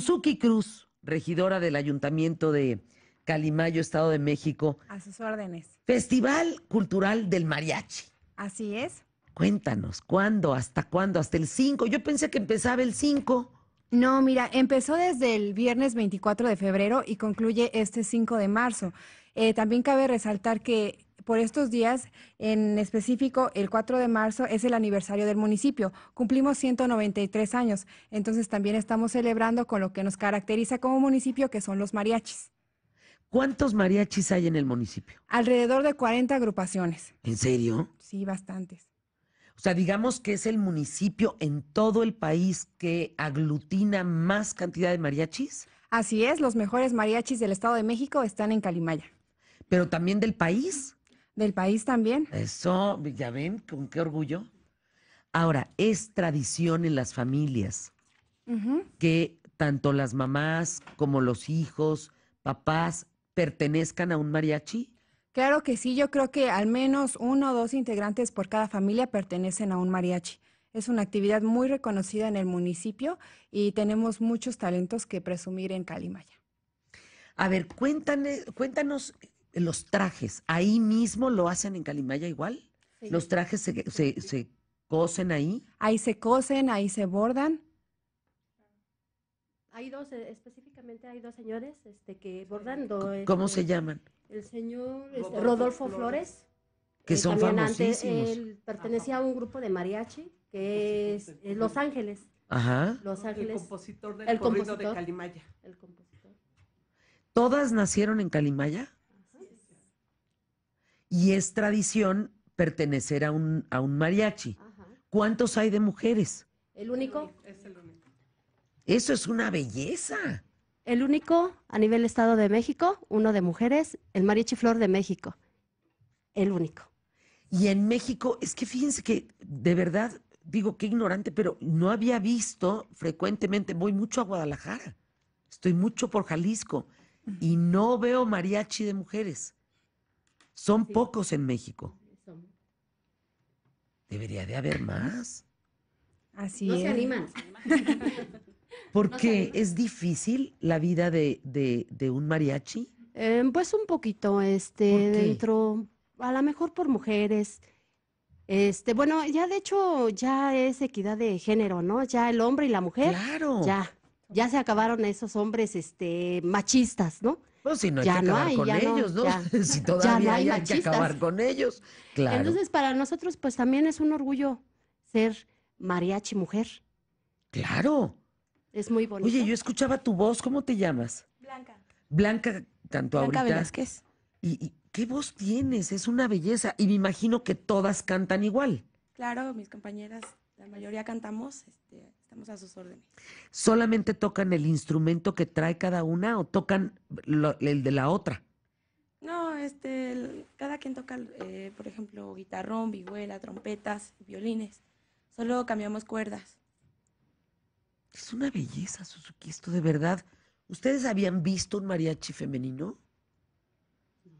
Suzuki Cruz, regidora del Ayuntamiento de Calimayo, Estado de México. A sus órdenes. Festival Cultural del Mariachi. Así es. Cuéntanos, ¿cuándo? ¿Hasta cuándo? ¿Hasta el 5? Yo pensé que empezaba el 5. No, mira, empezó desde el viernes 24 de febrero y concluye este 5 de marzo. Eh, también cabe resaltar que por estos días, en específico el 4 de marzo, es el aniversario del municipio. Cumplimos 193 años, entonces también estamos celebrando con lo que nos caracteriza como municipio, que son los mariachis. ¿Cuántos mariachis hay en el municipio? Alrededor de 40 agrupaciones. ¿En serio? Sí, bastantes. O sea, digamos que es el municipio en todo el país que aglutina más cantidad de mariachis. Así es, los mejores mariachis del Estado de México están en Calimaya pero también del país. Del país también. Eso, ya ven, con qué orgullo. Ahora, es tradición en las familias que tanto las mamás como los hijos, papás, pertenezcan a un mariachi. Claro que sí, yo creo que al menos uno o dos integrantes por cada familia pertenecen a un mariachi. Es una actividad muy reconocida en el municipio y tenemos muchos talentos que presumir en Calimaya. A ver, cuéntane, cuéntanos los trajes, ahí mismo lo hacen en Calimaya igual. Los trajes se, cosen ahí. Ahí se cosen, ahí se bordan. Hay dos, eh, específicamente hay dos señores este, que bordan. ¿Cómo este, se llaman? El señor este, Rodolfo, Flores. Que son famosísimos. él pertenecía a un grupo de mariachi que es, Los Ángeles. Ajá. Los Ángeles. El compositor del corrido de Calimaya. El compositor. ¿Todas nacieron en Calimaya? y es tradición pertenecer a un, a un mariachi. ¿Cuántos hay de mujeres? El único. el único. Eso es una belleza. El único a nivel Estado de México, uno de mujeres, el mariachi flor de México. El único. Y en México, es que fíjense que de verdad, digo que ignorante, pero no había visto frecuentemente, voy mucho a Guadalajara, estoy mucho por Jalisco y no veo mariachi de mujeres. Son pocos en México. Debería de haber más. Así no se animan. Porque qué es difícil la vida de, de, de un mariachi. Em, pues un poquito, este, dentro, a lo mejor por mujeres. Este, bueno, ya de hecho ya es equidad de género, ¿no? Ya el hombre y la mujer. Claro. Ya, ya se acabaron esos hombres, este, machistas, ¿no? Pues, si no hay que acabar con ellos, ¿no? si todavía hay, que acabar con ellos. Claro. Entonces, para nosotros, pues también es un orgullo ser mariachi mujer. Claro. Es muy bonito. Oye, yo escuchaba tu voz, ¿cómo te llamas? Blanca. Blanca cantó Blanca ahorita. Velázquez. Y, y, qué voz tienes, es una belleza. Y me imagino que todas cantan igual. Claro, mis compañeras, la mayoría cantamos. Este, Estamos a sus órdenes. ¿Solamente tocan el instrumento que trae cada una o tocan el de la otra? No, este, cada quien toca, eh, por ejemplo, guitarrón, vihuela, trompetas, violines. Solo cambiamos cuerdas. Es una belleza, Suzuki, esto de verdad. ¿Ustedes habían visto un mariachi femenino?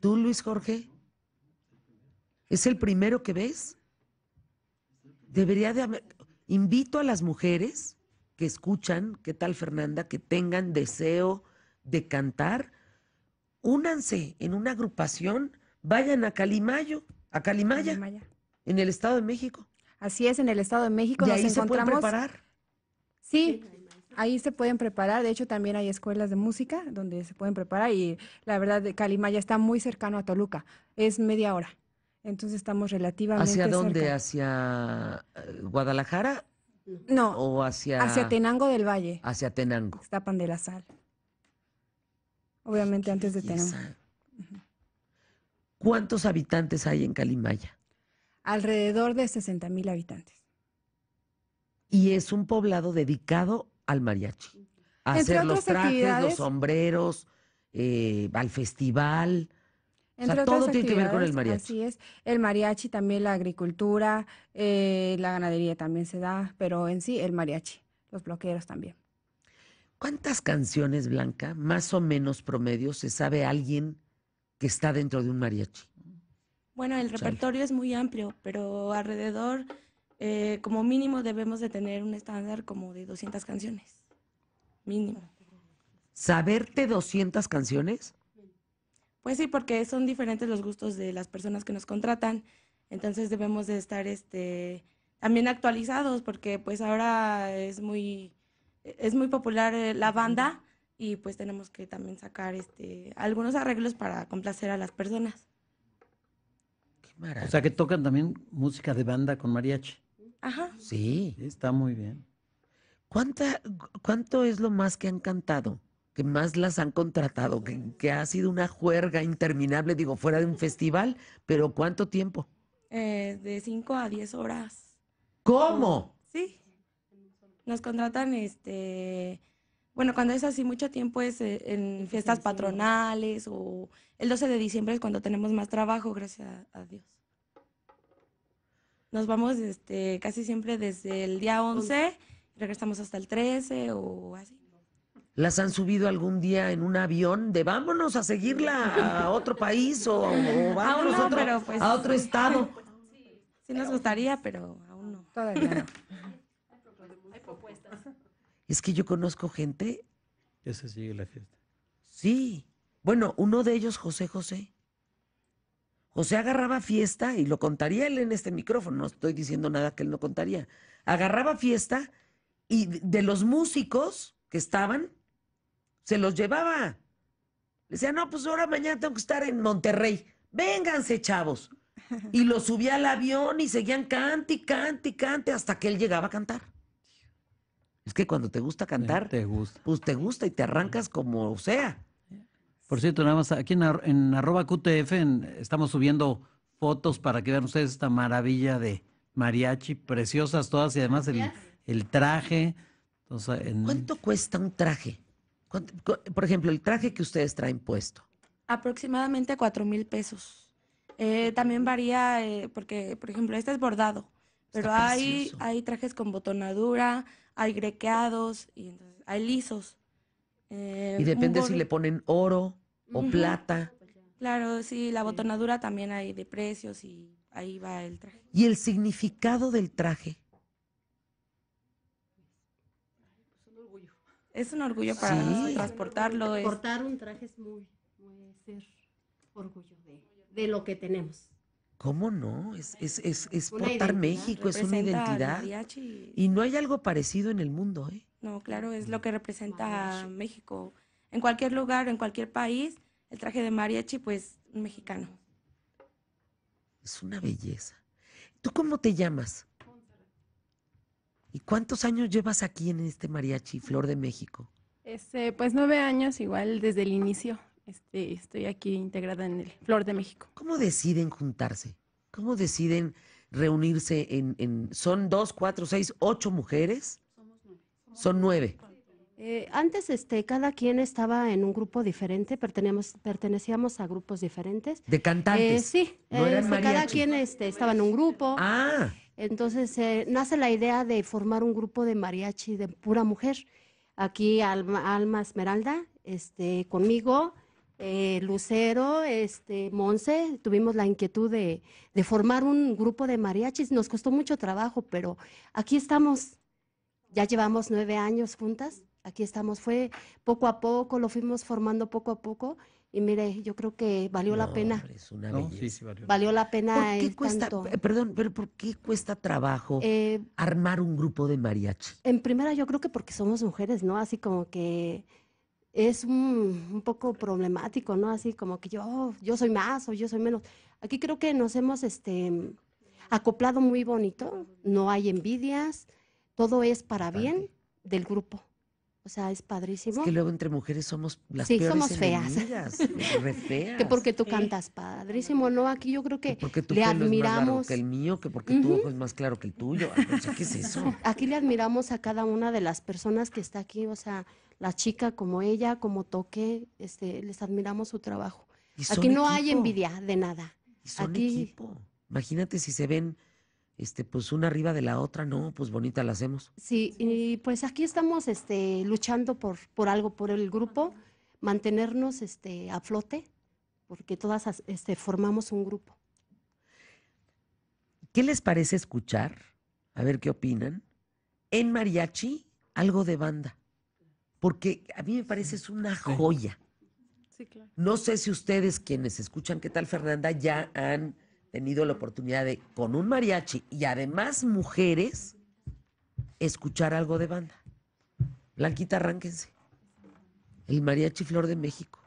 ¿Tú, Luis Jorge? ¿Es el primero que ves? Debería de haber... Invito a las mujeres que escuchan, ¿qué tal Fernanda? Que tengan deseo de cantar, únanse en una agrupación, vayan a Calimayo, a Calimaya, en el Estado de México. Así es, en el Estado de México. se pueden preparar? Sí, ahí se pueden preparar. De hecho, también hay escuelas de música donde se pueden preparar y la verdad, Calimaya está muy cercano a Toluca. Es media hora. Entonces estamos relativamente. ¿Hacia dónde? Eh, ¿Hacia Guadalajara? No. ¿O hacia.? Hacia Tenango del Valle. Hacia Tenango. Estapan de la Sal. Obviamente antes de Tenango. ¿Cuántos habitantes hay en Calimaya? Alrededor de 60 mil habitantes. Y es un poblado dedicado al mariachi. A hacer los trajes, los sombreros, eh, al festival todo tiene que ver con el mariachi. Así es. El mariachi también, la agricultura, eh, la ganadería también se da, pero en sí el mariachi, los bloqueros también. ¿Cuántas canciones, Blanca, más o menos promedio, se sabe alguien que está dentro de un mariachi? Bueno, el repertorio es muy amplio, pero alrededor, eh, como mínimo, debemos de tener un estándar como de 200 canciones. Mínimo. ¿Saberte 200 canciones? Pues sí, porque son diferentes los gustos de las personas que nos contratan, entonces debemos de estar este, también actualizados, porque pues ahora es muy, es muy popular eh, la banda y pues tenemos que también sacar este, algunos arreglos para complacer a las personas. O sea que tocan también música de banda con mariachi. Ajá. Sí. Está muy bien. ¿Cuánta, ¿Cuánto es lo más que han cantado? que más las han contratado, que, ha sido una juerga interminable, digo, fuera de un festival, pero ¿cuánto tiempo? Eh, de 5 a 10 horas. ¿Cómo? Sí. Nos contratan, este, bueno, cuando es así mucho tiempo es eh, en fiestas patronales o el 12 de diciembre es cuando tenemos más trabajo, gracias a Dios. Nos vamos este, casi siempre desde el día 11, regresamos hasta el 13 o así las han subido algún día en un avión de vámonos a seguirla a otro país o, pues, a otro estado. Sí, nos gustaría, pero aún no. Todavía no. Hay propuestas. Es que yo conozco gente. Ya se sigue la fiesta. Sí. Bueno, uno de ellos, José José. José agarraba fiesta, y lo contaría él en este micrófono, no estoy diciendo nada que él no contaría. Agarraba fiesta y de los músicos que estaban, se los llevaba. Le decía, no, pues ahora mañana tengo que estar en Monterrey. Vénganse, chavos. Y lo subía al avión y seguían cante y cante y cante hasta que él llegaba a cantar. Es que cuando te gusta cantar, te gusta. pues te gusta y te arrancas como sea. Por cierto, nada más aquí en, arroba QTF estamos subiendo fotos para que vean ustedes esta maravilla de mariachi, preciosas todas y además el, traje. Entonces, ¿Cuánto cuesta un traje? Por ejemplo, el traje que ustedes traen puesto. Aproximadamente cuatro mil pesos. Eh, también varía, eh, porque, por ejemplo, este es bordado, pero hay, hay trajes con botonadura, hay grequeados, y hay lisos. Eh, y depende si le ponen oro o plata. Claro, sí, la botonadura también hay de precios y ahí va el traje. ¿Y el significado del traje? es un orgullo para mí transportarlo. Portar un traje es muy, muy ser orgullo de, lo que tenemos. ¿Cómo no? Es, es, portar México, es una identidad. Y no hay algo parecido en el mundo, ¿eh? No, claro, es lo que representa México. En cualquier lugar, en cualquier país, el traje de mariachi, pues, mexicano. Es una belleza. ¿Tú cómo te llamas? ¿Y cuántos años llevas aquí en este mariachi Flor de México? Este, pues nueve años, igual desde el inicio. Este, estoy aquí integrada en el Flor de México. ¿Cómo deciden juntarse? ¿Cómo deciden reunirse en, son dos, cuatro, seis, ocho mujeres? Son nueve. Eh, antes este, cada quien estaba en un grupo diferente, pertenecíamos, pertenecíamos a grupos diferentes. ¿De cantantes? Eh, sí, este, cada quien este, estaba en un grupo. Ah. Entonces eh, nace la idea de formar un grupo de mariachi de pura mujer. Aquí Alma, Esmeralda, este, conmigo, eh, Lucero, este, Monse, tuvimos la inquietud de, de, formar un grupo de mariachis. Nos costó mucho trabajo, pero aquí estamos. Ya llevamos nueve años juntas. Aquí estamos. Fue poco a poco, lo fuimos formando poco a poco. Y mire, yo creo que valió la pena. no, sí, sí, valió, la pena. ¿Por qué cuesta, eh, Perdón, pero ¿por cuesta trabajo eh, armar un grupo de mariachi? En primera, yo creo que porque somos mujeres, ¿no? Así como que es un, un poco problemático, ¿no? Así como que yo, yo soy más o yo soy menos. Aquí creo que nos hemos este, acoplado muy bonito, no hay envidias, todo es para bien del grupo. O sea, es padrísimo. Es que luego entre mujeres somos las sí, somos feas. re feas. Que porque tú cantas padrísimo, ¿no? Aquí yo creo que, que porque tu le admiramos. Es más claro que el mío, que porque tu ojo es más claro que el tuyo. Ah, pues, ¿qué es eso? Aquí le admiramos a cada una de las personas que está aquí, o sea, la chica como ella, como Toque, este, les admiramos su trabajo. Aquí no hay envidia de nada. aquí Imagínate si se ven este, pues una arriba de la otra, no, pues bonita la hacemos. Sí, y pues aquí estamos este, luchando por, por algo, por el grupo, mantenernos este, a flote, porque todas este, formamos un grupo. ¿Qué les parece escuchar? A ver qué opinan. En mariachi, algo de banda. Porque a mí me parece es una joya. No sé si ustedes, quienes escuchan, ¿qué tal, Fernanda? Ya han tenido la oportunidad de, con un mariachi y además mujeres, escuchar algo de banda. Blanquita, arránquense. El mariachi Flor de México.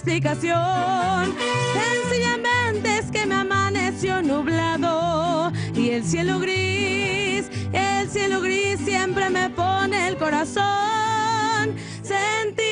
explicación. Sencillamente es que me amaneció nublado y el cielo gris, el cielo gris siempre me pone el corazón. Sentí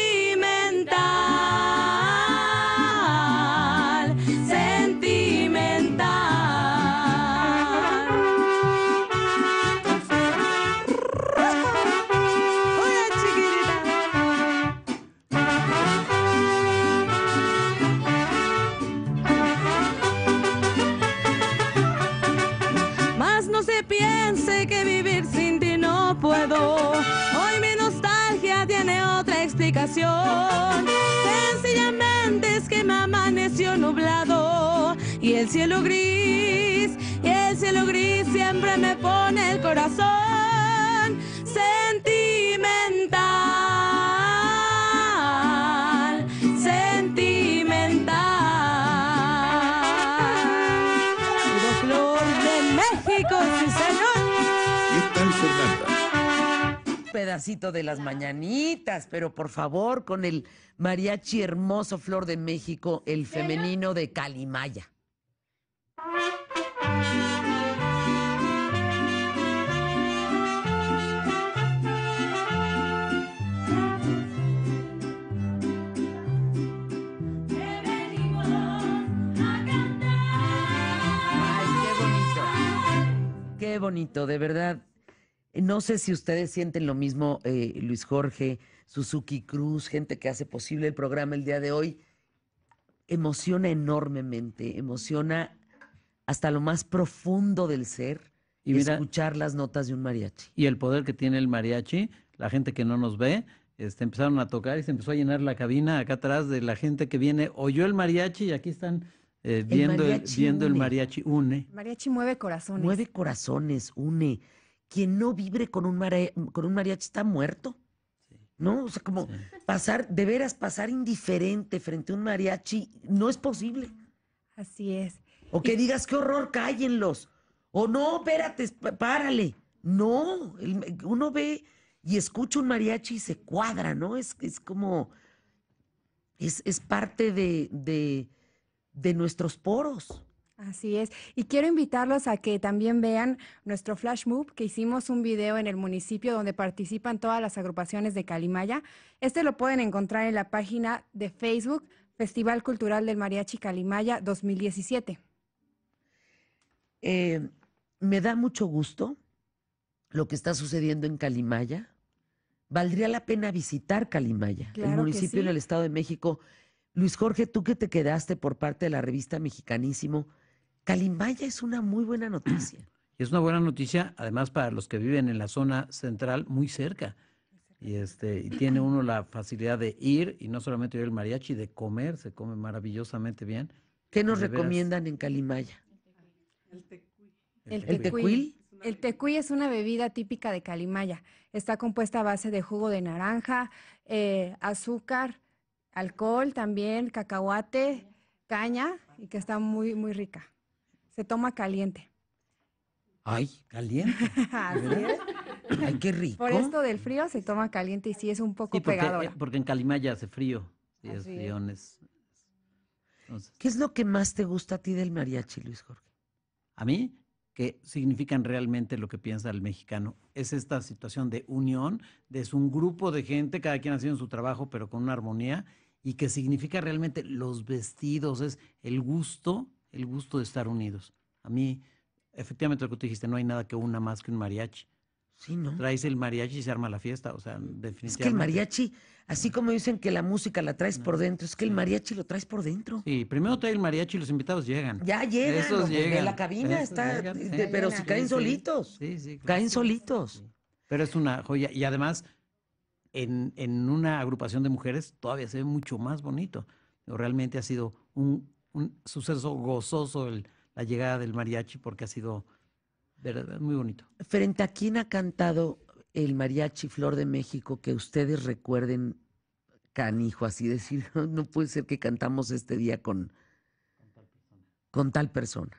corazón sentimental, sentimental. flor de México, sí señor. pedacito de las mañanitas, pero por favor con el mariachi hermoso Flor de México, el femenino de Calimaya. Qué bonito, de verdad. No sé si ustedes sienten lo mismo, eh, Luis Jorge, Suzuki Cruz, gente que hace posible el programa el día de hoy. Emociona enormemente, emociona hasta lo más profundo del ser y escuchar las notas de un mariachi. Y el poder que tiene el mariachi, la gente que no nos ve, este, empezaron a tocar y se empezó a llenar la cabina acá atrás de la gente que viene, oyó el mariachi y aquí están eh, viendo, el mariachi, une. el mariachi une. Mariachi mueve corazones. Mueve corazones, une. Quien no vibre con un, con un mariachi está muerto. ¿No? O sea, como pasar, de veras pasar indiferente frente a un mariachi, no es posible. Así es. O que digas, qué horror, cállenlos. O no, espérate, párale. No, uno ve y escucha un mariachi y se cuadra, ¿no? Es, es como, es, parte de de nuestros poros. Así es. Y quiero invitarlos a que también vean nuestro Flash Move, que hicimos un video en el municipio donde participan todas las agrupaciones de Calimaya. Este lo pueden encontrar en la página de Facebook Festival Cultural del Mariachi Calimaya 2017. Eh, me da mucho gusto lo que está sucediendo en Calimaya. Valdría la pena visitar Calimaya, el municipio en el Estado de México Luis Jorge, tú que te quedaste por parte de la revista Mexicanísimo, Calimaya es una muy buena noticia. Es una buena noticia, además, para los que viven en la zona central, muy cerca. Y, este, tiene uno la facilidad de ir y no solamente ir al mariachi, de comer, se come maravillosamente bien. ¿Qué nos recomiendan en Calimaya? El tecuy. El tecuy. ¿El es una bebida típica de Calimaya. Está compuesta a base de jugo de naranja, eh, azúcar, alcohol también, cacahuate, caña y que está muy, muy rica. Se toma caliente. Ay, caliente. Ay, qué rico. Por esto del frío se toma caliente y sí es un poco sí, porque, eh, en Calimaya hace frío. Sí, es ¿Qué es lo que más te gusta a ti del mariachi, Luis Jorge? ¿A mí? que significan realmente lo que piensa el mexicano. Es esta situación de unión, de un grupo de gente, cada quien haciendo su trabajo, pero con una armonía, y que significa realmente los vestidos, es el gusto, el gusto de estar unidos. A mí, efectivamente, lo que tú dijiste, no hay nada que una más que un mariachi. Traes el mariachi y se arma la fiesta, o sea, definitivamente. Es que el mariachi, así como dicen que la música la traes por dentro, es que el mariachi lo traes por dentro. Sí, primero trae el mariachi y los invitados llegan. Ya llegan. En la cabina está, eh, pero si caen solitos. Sí, sí. Caen solitos. Pero es una joya. Y además, en, en, una agrupación de mujeres todavía se ve mucho más bonito. Realmente ha sido un, un suceso gozoso la llegada del mariachi porque ha sido ¿verdad? Muy bonito. Frente a quién ha cantado el mariachi Flor de México que ustedes recuerden canijo, así decir, no puede ser que cantamos este día con, con tal persona.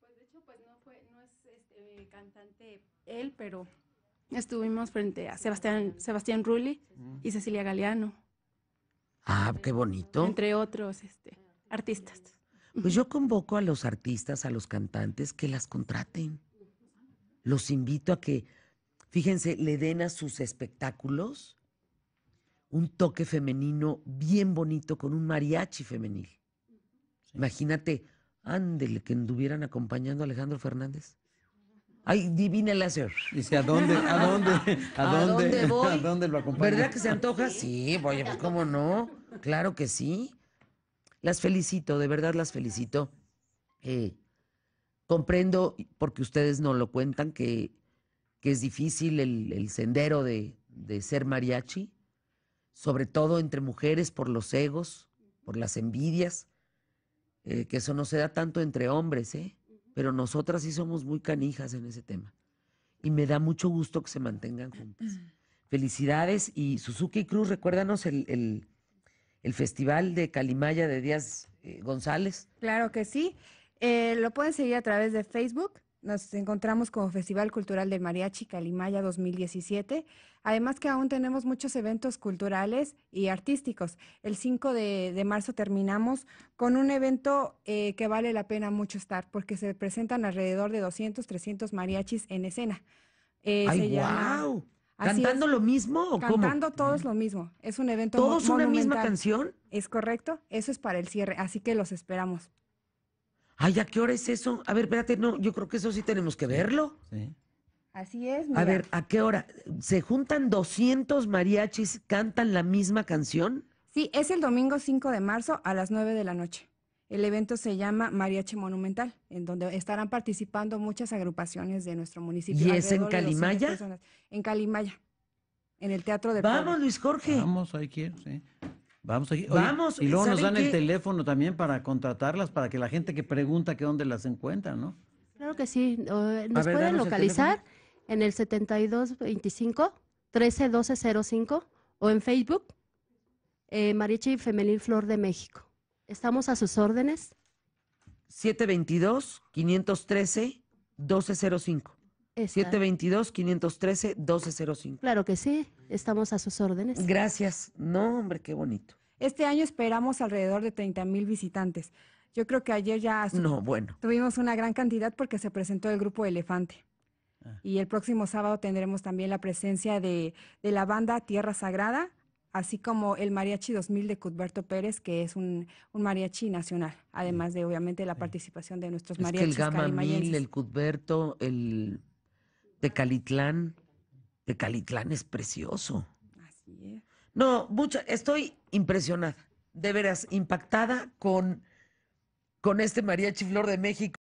Pues de hecho, pues, no, es este, cantante él, pero estuvimos frente a Sebastián, Sebastián Rulli y Cecilia Galeano. Ah, qué bonito. Entre otros este, artistas. Pues yo convoco a los artistas, a los cantantes, que las contraten. Los invito a que, fíjense, le den a sus espectáculos un toque femenino bien bonito con un mariachi femenil. Imagínate, ándele, que anduvieran acompañando a Alejandro Fernández. Ay, divina el hacer. Dice, ¿a dónde? ¿A dónde? ¿A dónde? ¿A dónde, ¿A dónde lo acompaña? ¿Verdad que se antoja? Sí, oye, pues cómo no. Claro que sí. Las felicito, de verdad las felicito. Eh, comprendo, porque ustedes no lo cuentan, que, que es difícil el, sendero de, ser mariachi, sobre todo entre mujeres por los egos, por las envidias, eh, que eso no se da tanto entre hombres, ¿eh? pero nosotras sí somos muy canijas en ese tema. Y me da mucho gusto que se mantengan juntas. Mm. Felicidades y Suzuki Cruz, recuérdanos el el Festival de Calimaya de Díaz eh, González. Claro que sí. Eh, lo pueden seguir a través de Facebook. Nos encontramos como Festival Cultural de Mariachi Calimaya 2017. Además que aún tenemos muchos eventos culturales y artísticos. El 5 de, marzo terminamos con un evento eh, que vale la pena mucho estar porque se presentan alrededor de 200, 300 mariachis en escena. Eh, ¿Cantando lo mismo o cómo? Cantando todos lo mismo. Es un evento ¿Todos una misma canción? Es correcto. Eso es para el cierre. Así que los esperamos. Ay, ¿a qué hora es eso? A ver, espérate, no, yo creo que eso sí tenemos que verlo. Sí. Así es. A ver, ¿a qué hora? ¿Se juntan 200 mariachis, cantan la misma canción? Sí, es el domingo 5 de marzo a las 9 de la noche. El evento se llama Mariachi Monumental, en donde estarán participando muchas agrupaciones de nuestro municipio. ¿Y es en Calimaya? En Calimaya, en el Teatro de. Vamos, Luis Jorge. Vamos, ahí quiero, Vamos aquí. Y luego nos dan el teléfono también para contratarlas, para que la gente que pregunta que dónde las encuentra, ¿no? Claro que sí. nos pueden localizar el en el 7225 131205 o en Facebook eh, Mariachi Femenil Flor de México. Estamos a sus órdenes. 722-513-1205. 722-513-1205. Claro que sí, estamos a sus órdenes. Gracias. No, hombre, qué bonito. Este año esperamos alrededor de 30 mil visitantes. Yo creo que ayer ya no, bueno. tuvimos una gran cantidad porque se presentó el grupo Elefante. Ah. Y el próximo sábado tendremos también la presencia de, de la banda Tierra Sagrada así como el Mariachi 2000 de Cudberto Pérez, que es un, mariachi nacional, mm. además de obviamente la participación de nuestros es mariachis. el Gama 1000, el Cudberto, el Tecalitlán, Tecalitlán es precioso. Así es. No, mucho, estoy impresionada, de veras impactada con, con este mariachi Flor de México.